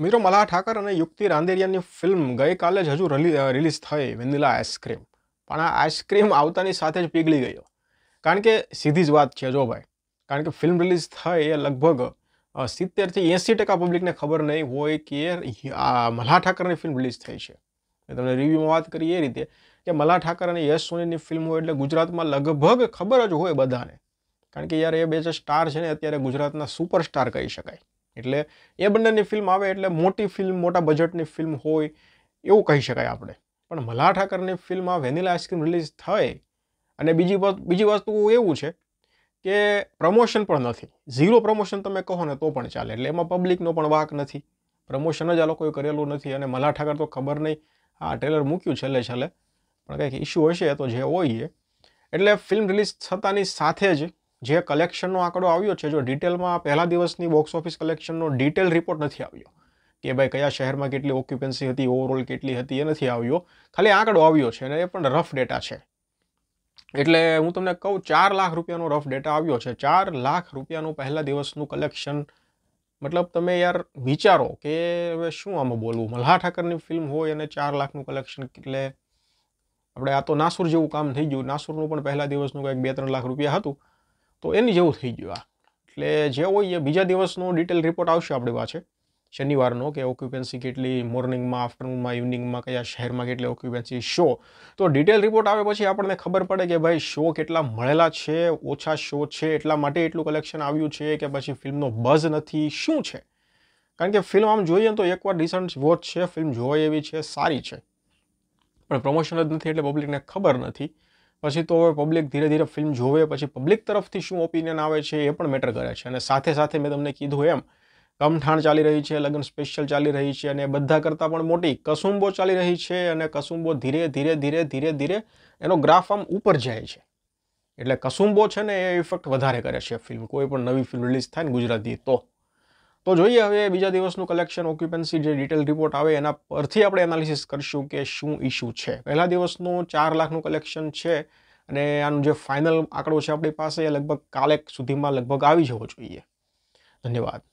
મિત્રો મલાહ ઠાકર અને યુક્તિ રાંદેરિયાની ફિલ્મ ગઈકાલે જ હજુ રિલીઝ થઈ વેનિલા આઈસ્ક્રીમ પણ આ આઈસ્ક્રીમ આવતાની સાથે જ પીગળી ગયો કારણ કે સીધી જ વાત છે જો ભાઈ કારણ કે ફિલ્મ રિલીઝ થઈ એ લગભગ સિત્તેરથી એંસી ટકા પબ્લિકને ખબર નહીં હોય કે આ મલાહ ઠાકરની ફિલ્મ રિલીઝ થઈ છે તમને રિવ્યુમાં વાત કરીએ એ રીતે કે મલાહ ઠાકર અને યશ સોનીની ફિલ્મ હોય એટલે ગુજરાતમાં લગભગ ખબર જ હોય બધાને કારણ કે યાર એ બે જે સ્ટાર છે ને અત્યારે ગુજરાતના સુપરસ્ટાર કહી શકાય એટલે એ બંનેની ફિલ્મ આવે એટલે મોટી ફિલ્મ મોટા બજેટની ફિલ્મ હોય એવું કહી શકાય આપણે પણ મલ્હાર ઠાકરની ફિલ્મમાં વેનિલા આઈસ્ક્રીમ રિલીઝ થાય અને બીજી બીજી વસ્તુ એવું છે કે પ્રમોશન પણ નથી ઝીરો પ્રમોશન તમે કહો ને તો પણ ચાલે એટલે એમાં પબ્લિકનો પણ વાક નથી પ્રમોશન જ આ લોકોએ કરેલું નથી અને મલ્હાર ઠાકર તો ખબર નહીં આ ટ્રેલર મૂક્યું છેલ્લે છેલ્લે પણ કંઈક ઇશ્યુ હશે તો જે હોય એટલે ફિલ્મ રિલીઝ થતાની સાથે જ જે કલેક્શનનો આંકડો આવ્યો છે જો ડિટેલમાં પહેલા દિવસની બોક્સ ઓફિસ કલેક્શનનો ડિટેલ રિપોર્ટ નથી આવ્યો કે ભાઈ કયા શહેરમાં કેટલી ઓક્યુપન્સી હતી ઓવરઓલ કેટલી હતી એ નથી આવ્યો ખાલી આંકડો આવ્યો છે અને એ પણ રફ ડેટા છે એટલે હું તમને કહું ચાર લાખ રૂપિયાનો રફ ડેટા આવ્યો છે ચાર લાખ રૂપિયાનું પહેલા દિવસનું કલેક્શન મતલબ તમે યાર વિચારો કે હવે શું આમાં બોલવું મલ્હા ઠાકરની ફિલ્મ હોય અને ચાર લાખનું કલેક્શન એટલે આપણે આ તો નાસુર જેવું કામ થઈ ગયું નાસુરનું પણ પહેલા દિવસનું કંઈક બે ત્રણ લાખ રૂપિયા હતું તો એની જેવું થઈ ગયું આ એટલે જે હોય એ બીજા દિવસનો ડિટેલ રિપોર્ટ આવશે આપણી પાસે શનિવારનો કે ઓક્યુપન્સી કેટલી મોર્નિંગમાં આફ્ટરનૂનમાં ઇવનિંગમાં કયા શહેરમાં કેટલી ઓક્યુપન્સી શો તો ડિટેલ રિપોર્ટ આવે પછી આપણને ખબર પડે કે ભાઈ શો કેટલા મળેલા છે ઓછા શો છે એટલા માટે એટલું કલેક્શન આવ્યું છે કે પછી ફિલ્મનો બઝ નથી શું છે કારણ કે ફિલ્મ આમ જોઈએ તો એકવાર ડિસન્ટ વોચ છે ફિલ્મ જોવાય એવી છે સારી છે પણ પ્રમોશન જ નથી એટલે પબ્લિકને ખબર નથી પછી તો પબ્લિક ધીરે ધીરે ફિલ્મ જોવે પછી પબ્લિક તરફથી શું ઓપિનિયન આવે છે એ પણ મેટર કરે છે અને સાથે સાથે મેં તમને કીધું એમ કમઠાણ ચાલી રહી છે લગ્ન સ્પેશિયલ ચાલી રહી છે અને બધા કરતાં પણ મોટી કસુંબો ચાલી રહી છે અને કસુંબો ધીરે ધીરે ધીરે ધીરે ધીરે એનો ગ્રાફ આમ ઉપર જાય છે એટલે કસુંબો છે ને એ ઇફેક્ટ વધારે કરે છે ફિલ્મ કોઈ પણ નવી ફિલ્મ રિલીઝ થાય ને ગુજરાતી તો તો જોઈએ હવે બીજા દિવસનું કલેક્શન ઓક્યુપન્સી જે ડિટેલ રિપોર્ટ આવે એના પરથી આપણે એનાલિસિસ કરીશું કે શું ઇશ્યુ છે પહેલા દિવસનું ચાર લાખનું કલેક્શન છે અને આનું જે ફાઇનલ આંકડો છે આપણી પાસે એ લગભગ કાલેક સુધીમાં લગભગ આવી જવો જોઈએ ધન્યવાદ